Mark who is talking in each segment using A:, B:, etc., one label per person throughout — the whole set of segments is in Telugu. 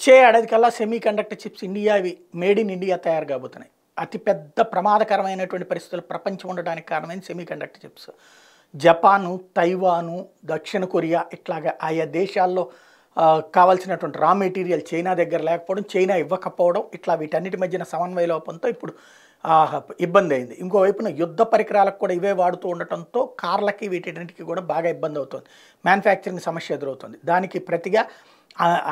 A: వచ్చే కల్లా semiconductor chips India made in India తయారు కాబోతున్నాయి అతిపెద్ద ప్రమాదకరమైనటువంటి పరిస్థితులు ప్రపంచం ఉండడానికి కారణమైన semiconductor chips Japan Taiwan దక్షిణ కొరియా ఇట్లాగా ఆయా దేశాల్లో కావాల్సినటువంటి రా మెటీరియల్ చైనా దగ్గర లేకపోవడం చైనా ఇవ్వకపోవడం ఇట్లా వీటన్నిటి మధ్యన సమన్వయ లోపంతో ఇప్పుడు ఇబ్బంది అయింది ఇంకోవైపున యుద్ధ పరికరాలకు కూడా ఇవే వాడుతూ ఉండటంతో కార్లకి వీటికి కూడా బాగా ఇబ్బంది అవుతుంది మ్యానుఫ్యాక్చరింగ్ సమస్య ఎదురవుతుంది దానికి ప్రతిగా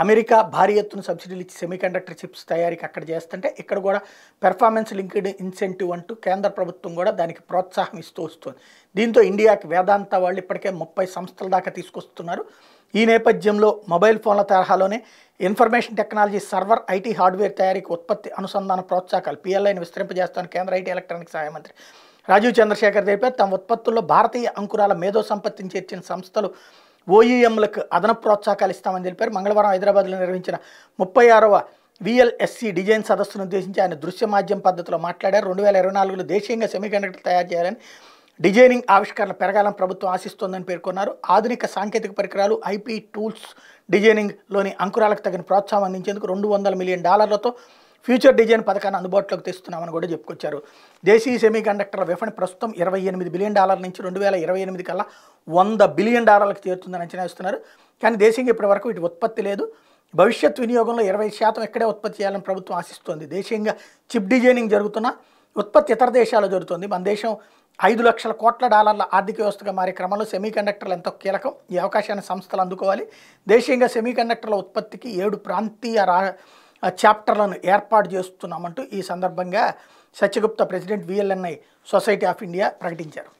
A: అమెరికా భారీ ఎత్తున సబ్సిడీలు ఇచ్చి సెమీకండక్టర్ చిప్స్ తయారీకి అక్కడ చేస్తుంటే ఇక్కడ కూడా పెర్ఫార్మెన్స్ లింక్డ్ ఇన్సెంటివ్ అంటూ కేంద్ర ప్రభుత్వం కూడా దానికి ప్రోత్సాహం ఇస్తూ వస్తుంది దీంతో ఇండియాకి వేదాంత వాళ్ళు ఇప్పటికే ముప్పై సంస్థల దాకా తీసుకొస్తున్నారు ఈ నేపథ్యంలో మొబైల్ ఫోన్ల తరహాలోనే information technology server IT hardware తయారీకి ఉత్పత్తి అనుసంధాన ప్రోత్సాహకాలు పిఎల్ఐని విస్తరింపజేస్తాను కేంద్ర ఐటీ ఎలక్ట్రానిక్ సహాయ మంత్రి రాజీవ్ చంద్రశేఖర్ తెలిపారు తమ ఉత్పత్తుల్లో భారతీయ అంకురాల మేధో సంపత్తిని చేర్చిన సంస్థలు ఓఈఎంలకు అదన ప్రోత్సాహకాలు ఇస్తామని తెలిపారు మంగళవారం హైదరాబాద్లో నిర్వహించిన ముప్పై ఆరవ విఎల్ఎస్సి డిజైన్ సదస్సును ఉద్దేశించి ఆయన దృశ్య మాధ్యమ పద్ధతిలో మాట్లాడారు రెండు వేల ఇరవై నాలుగులో దేశీయంగా సెమీకండక్టర్ తయారు చేయాలని డిజైనింగ్ ఆవిష్కరణ పెరగాలని ప్రభుత్వం ఆశిస్తోందని పేర్కొన్నారు ఆధునిక సాంకేతిక పరికరాలు ఐపీ టూల్స్ డిజైనింగ్లోని అంకురాలకు తగిన ప్రోత్సాహం అందించేందుకు రెండు వందల మిలియన్ డాలర్లతో ఫ్యూచర్ డిజైన్ పథకాన్ని అందుబాటులోకి తెస్తున్నామని కూడా చెప్పుకొచ్చారు దేశీయ సెమీ కండక్టర్ల విఫణ ప్రస్తుతం ఇరవై ఎనిమిది బిలియన్ డాలర్ల నుంచి రెండు వేల ఇరవై ఎనిమిది కల్లా వంద బిలియన్ డాలర్లకు చేరుతుందని అంచనా వేస్తున్నారు కానీ దేశంగా ఇప్పటి వరకు వీటి ఉత్పత్తి లేదు భవిష్యత్ వినియోగంలో ఇరవై శాతం ఎక్కడే ఉత్పత్తి చేయాలని ప్రభుత్వం ఆశిస్తోంది దేశీయంగా చిప్ డిజైనింగ్ జరుగుతున్న ఉత్పత్తి ఇతర దేశాల్లో జరుగుతుంది మన దేశం ఐదు లక్షల కోట్ల డాలర్ల ఆర్థిక వ్యవస్థగా మారే క్రమంలో సెమీకండక్టర్లు ఎంతో కీలకం ఈ అవకాశాన్ని సంస్థలు అందుకోవాలి దేశీయంగా సెమీకండక్టర్ల ఉత్పత్తికి ఏడు ప్రాంతీయ రా చాప్టర్లను ఏర్పాటు చేస్తున్నామంటూ ఈ సందర్భంగా Satya Gupta president VLSI society of India ప్రకటించారు